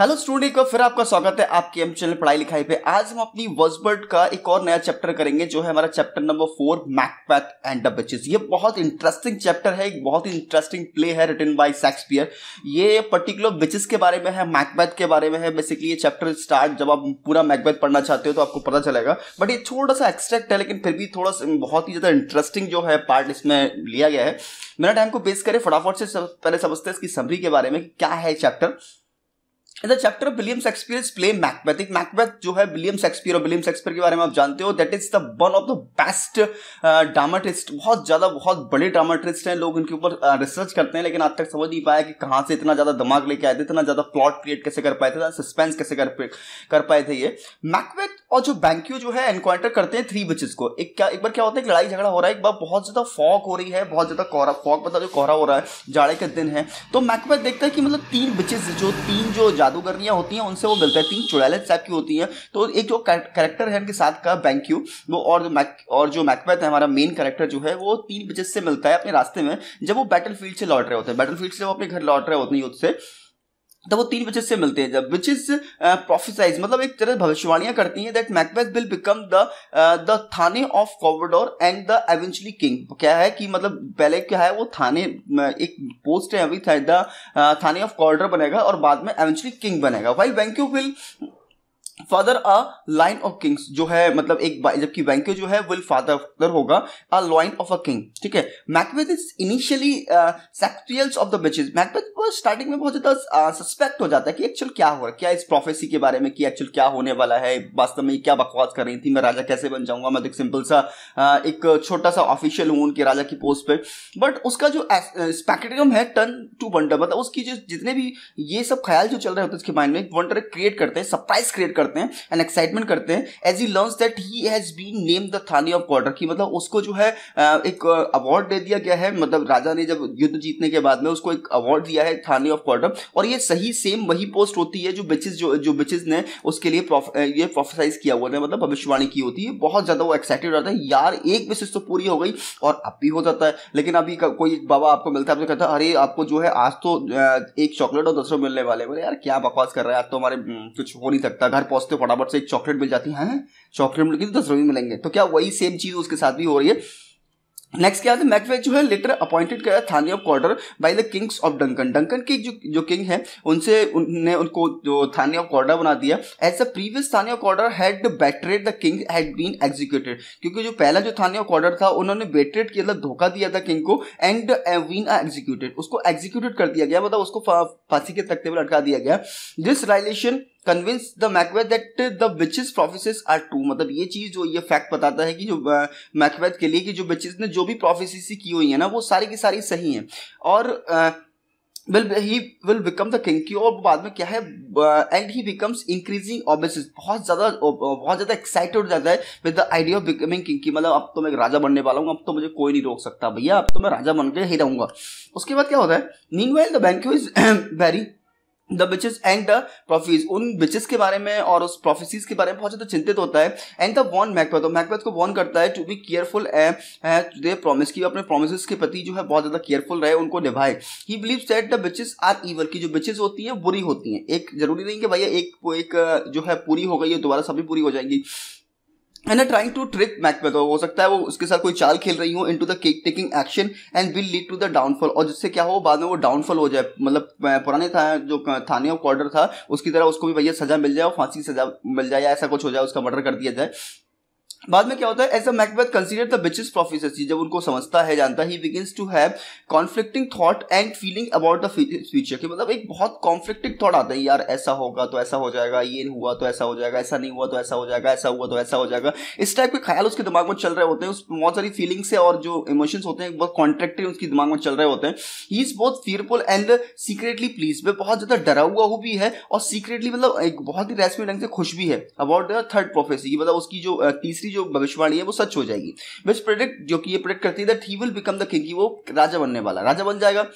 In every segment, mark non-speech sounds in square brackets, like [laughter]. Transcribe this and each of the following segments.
Hello student का फिर आपका स्वागत है आपके एम चैनल पढ़ाई लिखाई पे आज हम अपनी वर्सबर्ड का एक और नया चैप्टर करेंगे जो है हमारा chapter number four Macbeth and the ये बहुत इंटरेस्टिंग चैप्टर है एक बहुत ही इंटरेस्टिंग प्ले है रिटन बाय शेक्सपियर ये पर्टिकुलर बिचेस के बारे में है मैकबैथ के बारे में है बेसिकली ये चैप्टर स्टार्ट जब आप पूरा मैकबैथ पढ़ना चाहते हो तो आपको पता चलेगा बट ये थोड़ा सा एक्सट्रैक्ट है लेकिन फिर भी थोड़ा सा बहुत ही ज़्यादा इंटरेस्टिंग जो है पार्ट इसमें लिया गया है मेरा टाइम को बेस करें फटाफट से पहले समझते हैं इसकी समरी के बारे में क्या है chapter In chapter chapter, William Shakespeare's play Macbeth एक मैकबेथ जो है विलियम शेक्सपियर और विलियम शेक्सपियर के बारे में आप जानते हो that is the one of the best dramatist बहुत ज्यादा बहुत बड़े ड्रामाटिस्ट हैं लोग उनके ऊपर रिसर्च uh, करते हैं लेकिन आज तक समझ नहीं पाया कि कहाँ से इतना ज्यादा दिमाग लेके आए थे इतना ज्यादा प्लॉट क्रिएट कैसे कर पाए थे सस्पेंस कैसे कर कर पाए थे ये मैकबेथ और जो बैंक्यू जो है एनकाउंटर करते हैं थ्री विचेस को एक क्या एक बार क्या होता है लड़ाई झगड़ा हो रहा है एक बार बहुत ज्यादा फॉक हो रही है बहुत ज्यादा कोहरा फॉक मतलब जो कोहरा हो रहा है जाड़े के दिन है तो मैकबेथ देखता है कि मतलब तीन विचेस जो तीन जो जादूगरनियाँ होती हैं उनसे वो मिलता है तीन चुड़ैल टाइप की होती हैं तो एक जो करेक्टर है उनके साथ का बैंक यू वो और जो मैक और जो मैकबैथ है हमारा मेन करेक्टर जो है वो तीन बजे से मिलता है अपने रास्ते में जब वो बैटल से लौट रहे होते हैं बैटल से वो अपने घर लौट रहे होते हैं युद्ध से तब वो तीन विचेस से मिलते हैं जब विच इज प्रोफेसाइज मतलब एक तरह भविष्यवाणियां करती हैं that Macbeth will become the the thane of Cawdor and the eventually king क्या है कि मतलब पहले क्या है वो थाने एक पोस्ट है अभी था द थाने ऑफ कॉवडोर बनेगा और बाद में एवेंचुअली किंग बनेगा while Banquo will father a line of kings जो है मतलब एक जबकि वैंक्यो जो है विल फादर होगा a line of a king ठीक है मैकबेथ इज इनिशियली सेक्टरियल्स ऑफ द बिचेज मैकबेथ को स्टार्टिंग में बहुत ज्यादा सस्पेक्ट uh, हो जाता है कि एक्चुअल क्या हो रहा है क्या इस प्रोफेसी के बारे में कि एक्चुअल क्या होने वाला है वास्तव में क्या बकवास कर रही थी मैं राजा कैसे बन जाऊंगा मैं तो एक सिंपल सा uh, एक छोटा सा ऑफिशियल हूं उनके राजा की पोस्ट पर बट उसका जो स्पेक्टिकम uh, है टर्न टू वंडर मतलब उसकी जो जितने भी ये सब ख्याल जो चल रहे होते हैं उसके माइंड में वंडर क्रिएट करते हैं सरप्राइज क्रिएट करते करते हैं एंड एक्साइटमेंट करते हैं as he learn that he has been name the thane of Cawdor की मतलब उसको जो है एक अवार्ड दे दिया गया है मतलब राजा ने जब युद्ध जीतने के बाद में उसको एक अवार्ड दिया है थाने ऑफ क्वार्टर और ये सही सेम वही पोस्ट होती है जो बिचिस जो जो बिचिस ने उसके लिए ये प्रोफेसाइज किया हुआ था मतलब भविष्यवाणी की होती है बहुत ज्यादा वो एक्साइटेड रहता है यार एक विशेष तो पूरी हो गई और अब भी हो जाता है लेकिन अभी कोई बाबा आपको मिलता है आपको कहता है अरे आपको जो है आज तो एक चॉकलेट और दस मिलने वाले बोले यार क्या बकवास कर रहा है आज तो हमारे हम्म, कुछ हो नहीं सकता घर पहुंच पहुंचते हो फटाफट से एक चॉकलेट मिल जाती है हाँ? चॉकलेट मिलेगी तो दस रुपये मिलेंगे तो क्या वही सेम चीज़ उसके साथ भी हो रही है नेक्स्ट क्या होता है मैकवे जो है लेटर अपॉइंटेड किया thane of Cawdor by the kings of Duncan Duncan की जो जो किंग है उनसे उनने उनको जो थाने ऑफ क्वार्टर बना दिया as the previous thane of Cawdor had betrayed the king had been executed क्योंकि जो पहला जो थाने ऑफ क्वार्टर था उन्होंने बेटरेड किया था मतलब धोखा दिया था किंग को एंड बीन एग्जीक्यूटेड उसको एग्जीक्यूटेड कर दिया गया मतलब उसको फांसी के तख्ते पर लटका दिया गया this revelation convince the Macbeth that the witches prophecies are true मतलब ये चीज जो ये फैक्ट बताता है कि जो मैकबेथ के लिए कि जो विचेस ने जो भी प्रोफेसिस की हुई है ना वो सारी की सारी सही है और uh, will he will become the king की और बाद में क्या है and he becomes increasing obsessed बहुत ज़्यादा बहुत ज़्यादा एक्साइटेड हो जाता है with the idea of becoming king की मतलब अब तो मैं राजा बनने वाला हूँ अब तो मुझे कोई नहीं रोक सकता भैया अब तो मैं राजा बन के ही रहूंगा उसके बाद क्या होता है meanwhile the Banquo is wary the witches and the prophecies उन बिचेस के बारे में और उस प्रोफेसीज के बारे में बहुत ज्यादा चिंतित होता है एंड द वॉन मैकबेथ और मैकबेथ को वॉन करता है to be careful they promise की अपने प्रोमिस के प्रति जो है बहुत ज्यादा केयरफुल रहे उनको निभाए he believe that the bitches are ever की जो बिचेस होती हैं बुरी होती हैं एक जरूरी नहीं कि भैया एक एक जो है पूरी हो गई है दोबारा सभी पूरी हो जाएंगी and trying to trick Macbeth हो सकता है वो उसके साथ कोई चाल खेल रही हो into the cake taking action and will lead to the downfall और जिससे क्या हो बाद में वो डाउनफॉल हो जाए मतलब पुराने था जो थाने ऑफ ऑर्डर था उसकी तरह उसको भी भैया सजा मिल जाए और फांसी सजा मिल जाए या ऐसा कुछ हो जाए उसका मर्डर कर दिया जाए बाद में क्या होता है as a Macbeth consider the witches professor जब उनको समझता है जानता he begins to have conflicting thought and feeling about the future कि मतलब एक बहुत कॉन्फ्लिक्टिंग थॉट आता है यार ऐसा होगा तो ऐसा हो जाएगा ये हुआ तो ऐसा हो जाएगा ऐसा नहीं हुआ तो ऐसा हो जाएगा ऐसा हुआ तो ऐसा हो जाएगा इस टाइप के ख्याल उसके दिमाग में चल रहे होते हैं उस बहुत सारी फीलिंग से और जो इमोशंस होते हैं बहुत कॉन्ट्रेक्टिव उसके दिमाग में चल रहे होते हैं ही इज बहुत फियरफुल एंड सीक्रेटली प्लीज वह बहुत ज्यादा डरा हुआ हो भी है और सीक्रेटली मतलब एक बहुत ही रैसमी ढंग से खुश भी है अबाउट द थर्ड प्रोफेसी मतलब उसकी जो तीसरी इसकी जो भविष्यवाणी है वो सच हो जाएगी विच प्रेडिक्ट जो कि ये प्रेडिक्ट करती है that he will become the king वो राजा बनने वाला राजा बन जाएगा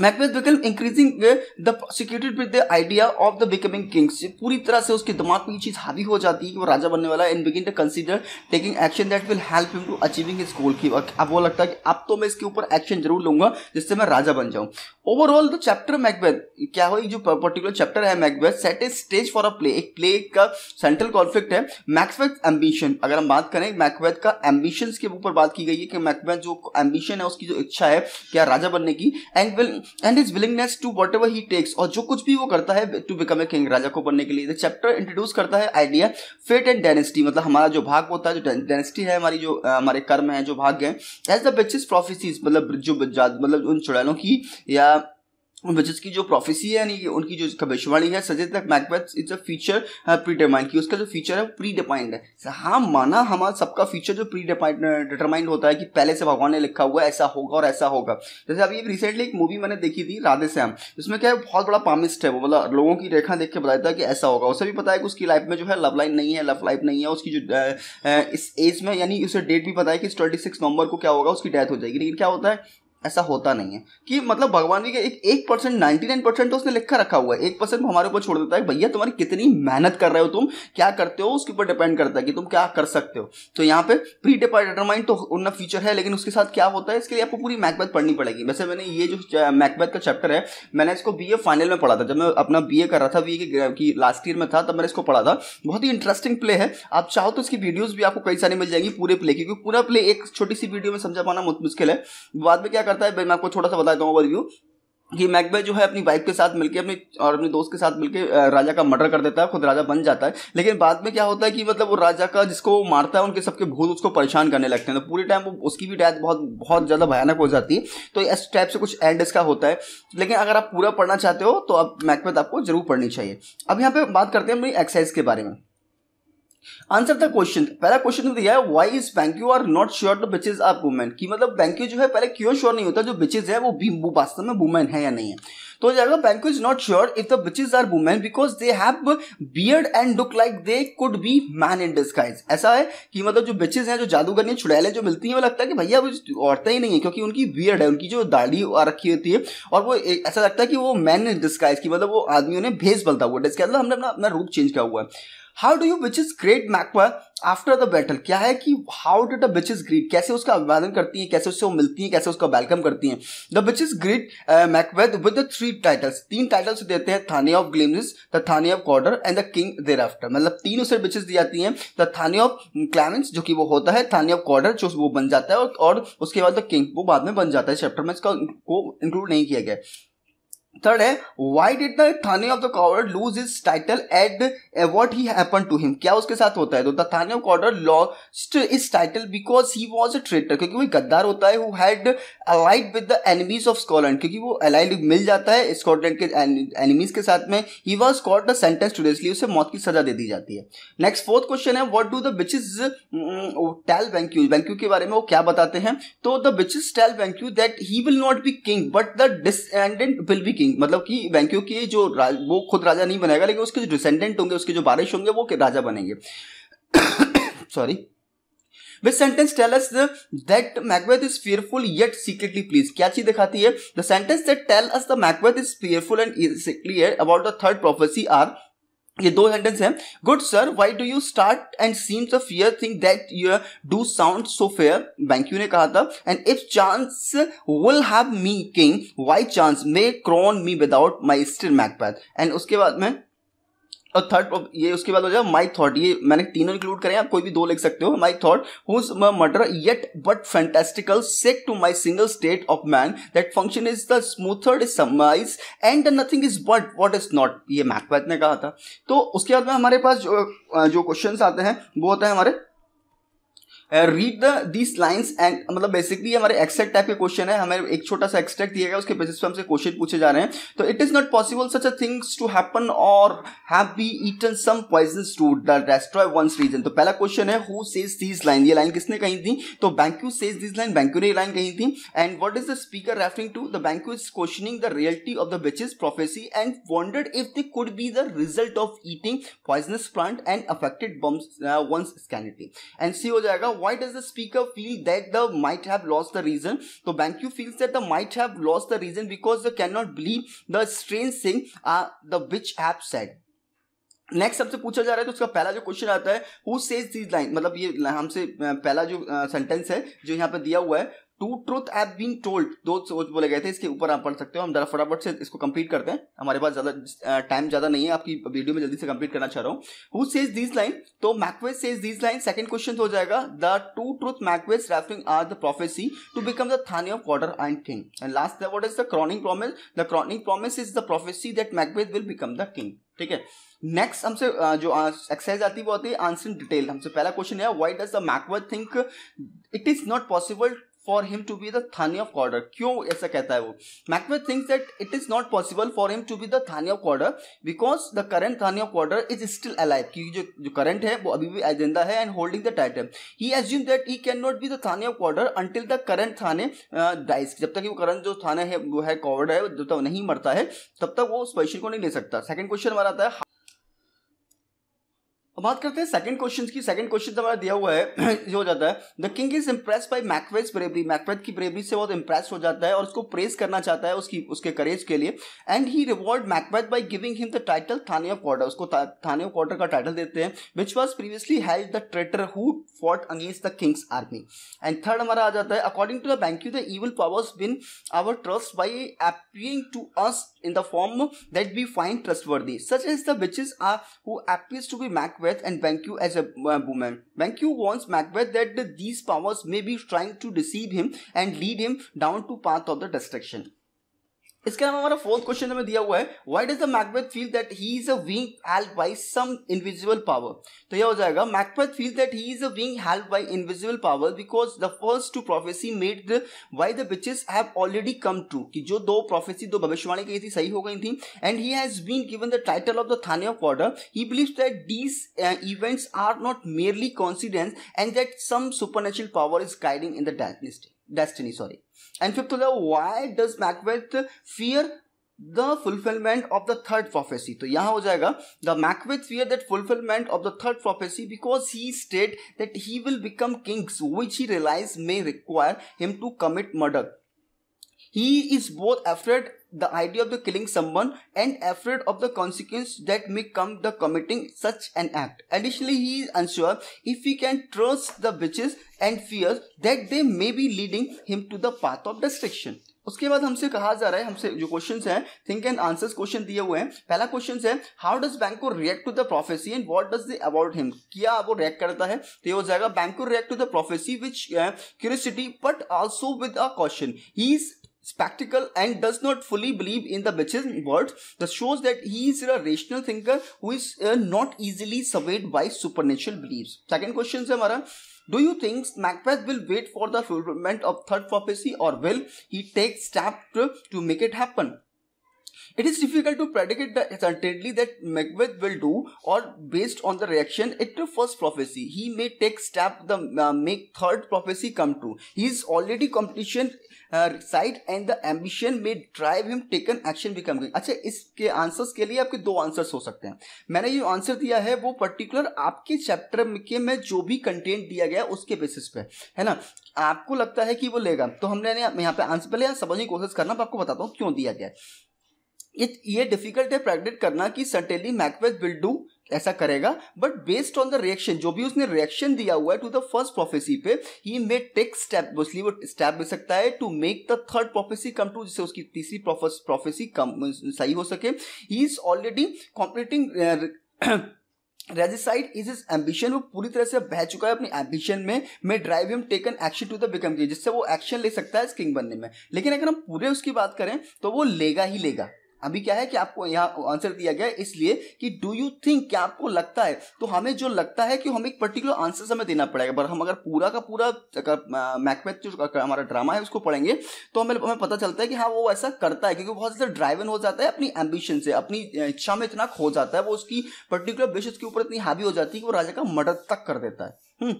Macbeth become increasing the security with the idea of the becoming kings पूरी तरह से उसके दिमाग में ये चीज हावी हो जाती है कि वो राजा बनने वाला है and begin to consider taking action that will help him to achieving his goal की अब वो लगता है कि अब तो मैं इसके ऊपर एक्शन जरूर लूंगा जिससे मैं राजा बन जाऊं ओवरऑल द चैप्टर मैकबेथ क्या हुई जो पर्टिकुलर चैप्टर है Macbeth set a stage for a play एक प्ले का सेंट्रल कॉन्फ्लिक्ट है मैकबेथ एम्बिशन अगर हम बात करें मैकबेथ का एम्बिशन के ऊपर बात की गई है कि मैकबेथ जो एम्बिशन है उसकी जो इच्छा है क्या राजा बनने की and will and is willingness to whatever he takes और जो कुछ भी वो करता है टू बिकम ए किंग राजा को बनने के लिए चैप्टर इंट्रोड्यूस करता है आइडिया फेट एंड डायनेस्टी मतलब हमारा जो भाग होता है जो डायनेस्टी है हमारी जो हमारे कर्म है जो भाग्य है एज द बेचिस प्रोफेसीज मतलब जो मतलब उन चुड़ैलों की या विच की जो प्रोफेसी है यानी उनकी जो भविष्यवाणी है suggest that Macbeth it's a feature predetermined की उसका जो फीचर है प्री डिफाइंड है हाँ माना हमारा सबका फीचर जो प्री डिटरमाइंड uh, होता है कि पहले से भगवान ने लिखा हुआ है ऐसा होगा और ऐसा होगा जैसे अभी रिसेंटली एक मूवी मैंने देखी थी राधे श्याम उसमें क्या है बहुत बड़ा पामिस्ट है वो मतलब लोगों की रेखा देख के बताया था कि ऐसा होगा उसे भी पता है कि उसकी लाइफ में जो है लव लाइन नहीं है लव लाइफ नहीं है उसकी जो uh, uh, इस एज में यानी उसे डेट भी पता है कि ट्वेंटी सिक्स नवंबर को क्या होगा उसकी डेथ हो जाएगी लेकिन क्या होता है ऐसा होता नहीं है कि मतलब भगवान जी के एक एक परसेंट नाइन्टी नाइन परसेंट तो उसने लिखा रखा हुआ है एक परसेंट हमारे ऊपर छोड़ देता है भैया तुम्हारी कितनी मेहनत कर रहे हो तुम क्या करते हो उसके ऊपर डिपेंड करता है कि तुम क्या कर सकते हो तो यहाँ पे प्री डिटरमाइंड तो उनका फ्यूचर है लेकिन उसके साथ क्या होता है इसके लिए आपको पूरी मैकबैथ पढ़नी पड़ेगी वैसे मैंने ये जो मैकबैथ का चैप्टर है मैंने इसको बी फाइनल में पढ़ा था जब मैं अपना बी कर रहा था बी की लास्ट ईयर में था तब मैंने इसको पढ़ा था बहुत ही इंटरेस्टिंग प्ले है आप चाहो तो इसकी वीडियोज भी आपको कई सारी मिल जाएंगी पूरे प्ले क्योंकि पूरा प्ले एक छोटी सी वीडियो में समझा पाना मुश्किल है बाद में क्या करता है मैं आपको छोटा सा बताता हूँ ओवरव्यू कि मैकबे जो है अपनी वाइफ के साथ मिलके अपनी और अपने दोस्त के साथ मिलके राजा का मर्डर कर देता है खुद राजा बन जाता है लेकिन बाद में क्या होता है कि मतलब वो राजा का जिसको वो मारता है उनके सबके भूत उसको परेशान करने लगते हैं तो पूरे टाइम वो उसकी भी डेथ बहुत बहुत ज़्यादा भयानक हो जाती है तो इस टाइप से कुछ एंड इसका होता है लेकिन अगर आप पूरा पढ़ना चाहते हो तो अब मैकबेथ आपको जरूर पढ़नी चाहिए अब यहाँ पर बात करते हैं अपनी एक्सरसाइज के बारे में आंसर था क्वेश्चन पहला क्वेश्चन तो दिया है why is Banquo are not sure to witches are women की मतलब बैंक्यू जो है पहले क्यों श्योर नहीं होता जो बिचेज है वो वास्तव में वुमेन है या नहीं है तो जाएगा Banquo is not sure if the witches are women because they have beard and look like they could be man in disguise ऐसा है कि मतलब जो बिचेज हैं जो जादूगरनी चुड़ैलें जो मिलती हैं वो लगता है कि भैया वो तो औरतें ही नहीं है क्योंकि उनकी बियर्ड है उनकी जो दाढ़ी रखी होती है और वो ऐसा लगता है कि वो मैन इन डिस्काइज की मतलब वो आदमियों ने भेज बलता हुआ डिस्काइज मतलब हमने अपना अपना रूप चेंज किया हुआ है how do you witch is greet Macbeth after the battle क्या है कि how do the witch is greet कैसे उसका अभिवादन करती है कैसे उससे वो मिलती है कैसे उसका वेलकम करती है the witch is greet Macbeth with the three titles तीन टाइटल्स देते हैं thane of Glamis the thane of Cawdor and the king thereafter मतलब तीन उसे बिचेस दी जाती हैं द थाने ऑफ क्लैमेंस जो कि वो होता है थाने ऑफ कॉर्डर जो वो बन जाता है और, और उसके बाद द किंग वो बाद में बन जाता है चैप्टर में इसका को इंक्लूड नहीं किया गया थर्ड है why did the thane of the Cawdor lose is title at what he happen to him क्या उसके साथ होता है तो the thane of Cawdor lost is title because he was a traitor क्योंकि वो गद्दार होता है who had allied with the enemies of Scotland क्योंकि वो अलाइड मिल जाता है स्कॉटलैंड के एनिमीज के साथ में he was caught the sentence to डेस्ट उसे मौत की सजा दे दी जाती है नेक्स्ट फोर्थ क्वेश्चन है what do the witch is tell Banquo Banquo के बारे में वो क्या बताते हैं तो the witch is tell Banquo that he will not be king but the this will be king मतलब कि वैंक्यू के जो वो खुद राजा नहीं बनेगा लेकिन उसके जो डिसेंडेंट होंगे उसके जो बारिश होंगे वो राजा बनेंगे sorry which sentence tell us that Macbeth is fearful yet secretly please क्या चीज दिखाती है the sentence that tell us the Macbeth is fearful and secretly about the third prophecy are ये दो सेंटेंस है good sir why do you start and seems a fear thing that you do sound so fair Banquo ने कहा था and if chance will have me king Y chance may crown me without my stir Macbeth and उसके बाद में और third ये उसके बाद हो जाएगा माई थॉट ये मैंने तीनों इंक्लूड करें आप कोई भी दो लिख सकते हो my thought whose murder yet but fantastical shakes to my single state of man that function is the smothered surmise and nothing is but what is not ये मैकबैथ ने कहा था तो उसके बाद में हमारे पास जो जो क्वेश्चन आते हैं वो होता है हमारे read the these lines and मतलब बेसिकली हमारे एक्सेट टाइप के क्वेश्चन है हमें एक छोटा सा एक्सट्रैक्ट दिया गया उसके बेसिस पर हमसे क्वेश्चन पूछे जा रहे हैं तो it is not possible such a things to happen और have be eaten some poison to the destroy one's reason तो पहला क्वेश्चन है हु सेज दीज लाइन ये लाइन किसने कही थी तो Banquo says these line Banquo ने लाइन कही थी and what is the speaker referring to the Banquo is questioning the reality of the witches prophecy and wondered if they could be the result of eating poisonous plant and affected bums one's sanity and सी हो जाएगा why does the speaker feel that the might have lost the reason? So Bankyu feels that the might have lost the reason because they cannot believe the strange thing uh, the which have said. Next सबसे पूछा जा रहा है तो उसका पहला जो question आता है हु सेज दिस लाइन मतलब ये हमसे पहला जो सेंटेंस है जो यहाँ पे दिया हुआ है two truth have been told दो सोच बोले गए थे इसके ऊपर आप पढ़ सकते हो हम जरा फटाफट से इसको कंप्लीट करते हैं हमारे पास ज्यादा टाइम ज्यादा नहीं है आपकी वीडियो में जल्दी से कंप्लीट करना चाह रहा हूँ हु सेज दिस लाइन तो Macbeth says this line second question हो जाएगा the two truth Macbeth referring are the prophecy to become the thane of Cawdor and king and last what is the crowning promise the crowning promise is the prophecy that Macbeth will become the king ठीक है next हमसे जो exercise आती है वो आती है answer in detail हमसे पहला क्वेश्चन है why does the Macbeth think it is not possible for him to be the thane of Cawdor क्यों ऐसा कहता है वो Macbeth thinks that it is not possible for him to be the thane of Cawdor because the current thane of Cawdor is still alive क्योंकि जो जो current है वो अभी भी एजेंडा है and holding the title he assume that he can not be the thane of Cawdor until the current thane dies जब तक वो करंट जो थाना है वो है कॉर्डर है जब तक नहीं मरता है तब तक वो उस पोजिशन को नहीं ले सकता सेकंड क्वेश्चन हमारा आता है अब बात करते हैं सेकंड क्वेश्चन की सेकंड क्वेश्चन तो हमारा दिया हुआ है जो [clears throat] हो जाता है the king is impress by Macbeth bravery Macbeth की ब्रेवरी से बहुत इंप्रेस हो जाता है और उसको प्रेस करना चाहता है उसकी उसके करेज के लिए and he reward Macbeth by giving him the title thane of Cawdor उसको थाने ऑफ क्वार्टर का टाइटल देते हैं which was previously held the traitor who fought against the king's army and third हमारा आ जाता है according to the Banquo the evil powers win our trust by appearing to us in the form that we find trustworthy such is the witch is are who appears to be Macbeth Macbeth and Banquo as a uh, woman. Banquo warns Macbeth that these powers may be trying to deceive him and lead him down to path of the destruction. इसके अलावा हमारा fourth question हमें दिया हुआ है why does the Macbeth feel that he is a being help by some invisible power तो यह हो जाएगा Macbeth feel that he is a being help by invisible power because the first two prophecy made the by the witches have already come true कि जो दो prophecy दो भविष्यवाणी की थी सही हो गई थी and he has been given the title of the thane of Cawdor he believes that these events are not merely coincidence and that some supernatural power is guiding in the dynasty destiny sorry and fifthly, why does macbeth fear the fulfillment of the third prophecy so yeah the macbeth fear that fulfillment of the third prophecy because he state that he will become kings which he realises may require him to commit murder he is both afraid the idea of the killing someone and afraid of the consequence that may come the committing such an act. Additionally, he is unsure if he can trust the witches and fears that they may be leading him to the path of destruction. उसके बाद हमसे कहा जा रहा है हमसे जो questions हैं थिंक एंड आंसर्स क्वेश्चन दिए हुए हैं पहला क्वेश्चन है how does Banquo react to the prophecy and what does they about him क्या वो रिएक्ट करता है तो ये हो जाएगा Banquo react to the prophecy which curiosity but also with a question he is spectacle and does not fully believe in the witch's words. This shows that he is a rational thinker who is uh, not easily swayed by supernatural beliefs. Second question is हमारा do you think Macbeth will wait for the fulfillment of third prophecy or will he take steps to, to make it happen? It is difficult to predict the certainly that Macbeth will do, or based on the reaction at the first prophecy, he may take step the uh, make third prophecy come true. He is already completion uh, side and the ambition may drive him taken action become good. अच्छा इसके answers के लिए आपके दो answers हो सकते हैं मैंने ये आंसर दिया है वो पर्टिकुलर आपके चैप्टर के में जो भी कंटेंट दिया गया उसके बेसिस पे है ना आपको लगता है कि वो लेगा तो हमने यहाँ पे आंसर पहले समझने की कोशिश करना आपको बताता हूँ क्यों दिया गया ये ये डिफिकल्ट है प्रेडिक्ट करना कि सर्टेनली मैकबेथ विल डू ऐसा करेगा but based on the reaction जो भी उसने रिएक्शन दिया हुआ है टू द फर्स्ट प्रोफेसी पे he may take step mostly वो स्टेप ले सकता है to make the third prophecy come true जिससे उसकी तीसरी प्रोफेसी कम सही हो सके he is already competing regicide is his ambition वो पूरी तरह से बह चुका है अपनी एम्बिशन में may drive him taken action to the become king जिससे वो एक्शन ले सकता है किंग बनने में लेकिन अगर हम पूरे उसकी बात करें तो वो लेगा ही लेगा अभी क्या है कि आपको यहाँ आंसर दिया गया है इसलिए कि डू यू थिंक क्या आपको लगता है तो हमें जो लगता है कि हमें एक पर्टिकुलर आंसर हमें देना पड़ेगा पर हम अगर पूरा का पूरा मैकमेथ जो हमारा ड्रामा है उसको पढ़ेंगे तो हमें हमें पता चलता है कि हाँ वो ऐसा करता है क्योंकि बहुत ज़्यादा ड्राइवन हो जाता है अपनी एम्बिशन से अपनी इच्छा में इतना खो जाता है वो उसकी पर्टिकुलर बेसिस के ऊपर इतनी हावी हो जाती है कि वो राजा का मर्डर तक कर देता है हुँ? हम्म।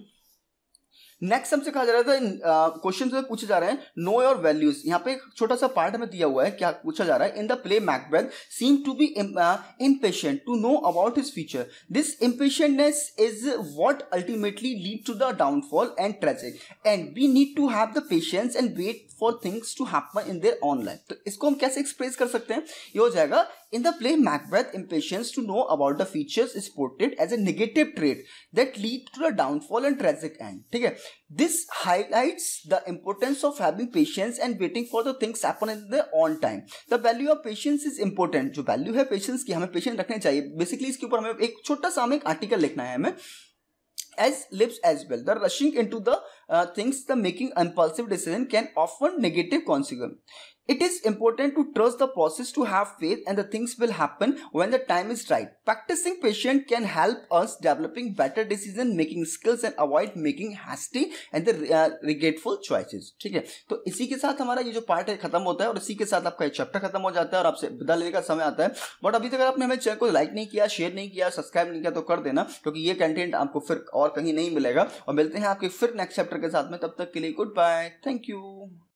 नेक्स्ट हमसे कहा जा रहा था क्वेश्चन uh, पूछे जा रहे हैं नो योर वैल्यूज यहाँ पे एक छोटा सा पार्ट में दिया हुआ है क्या पूछा जा रहा है in the play Macbeth seem to be impatient to know about his future this impatientness is what ultimately lead to the downfall and tragic end we need to have the patience and wait for things to happen in their online तो इसको हम कैसे express कर सकते हैं ये हो जाएगा In the play Macbeth, impatience to know about the features is portrayed as a negative trait that lead to a downfall and tragic end. Okay? This highlights the importance of having patience and waiting for the things happen in the on time. The value of patience is important. जो value है patience की हमें patience रखना चाहिए. Basically इसके ऊपर हमें एक छोटा सा हमें आर्टिकल लिखना है हमें. As lips as well. The rushing into the uh, thinks the making impulsive decision can often negative consequence. It is important to trust the process to have faith and the things will happen when the time is right. Practicing patience can help us developing better decision making skills and avoid making hasty and the uh, regretful choices. ठीक है तो इसी के साथ हमारा ये जो part है खत्म होता है और इसी के साथ आपका ये चैप्टर खत्म हो जाता है और आपसे विदा लेने का समय आता है बट अभी तक आपने हमें चैनल को लाइक नहीं किया शेयर नहीं किया सब्सक्राइब नहीं किया तो कर देना क्योंकि ये कंटेंट आपको फिर और कहीं नहीं मिलेगा और मिलते हैं आपके फिर नेक्स्ट चैप्टर के साथ में तब तक के लिए गुड बाय थैंक यू